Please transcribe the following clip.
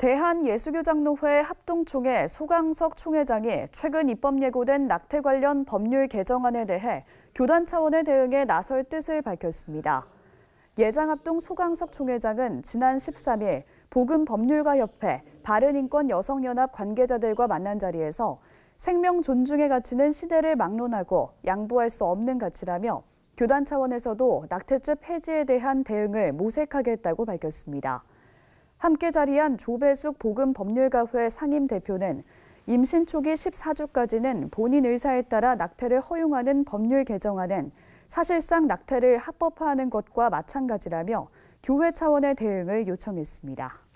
대한예수교장로회 합동총회 소강석 총회장이 최근 입법 예고된 낙태 관련 법률 개정안에 대해 교단 차원의 대응에 나설 뜻을 밝혔습니다. 예장합동 소강석 총회장은 지난 13일 보금법률가협회, 바른인권여성연합 관계자들과 만난 자리에서 생명 존중의 가치는 시대를 막론하고 양보할 수 없는 가치라며 교단 차원에서도 낙태죄 폐지에 대한 대응을 모색하겠다고 밝혔습니다. 함께 자리한 조배숙 보금법률가회 상임 대표는 임신 초기 14주까지는 본인 의사에 따라 낙태를 허용하는 법률 개정안은 사실상 낙태를 합법화하는 것과 마찬가지라며 교회 차원의 대응을 요청했습니다.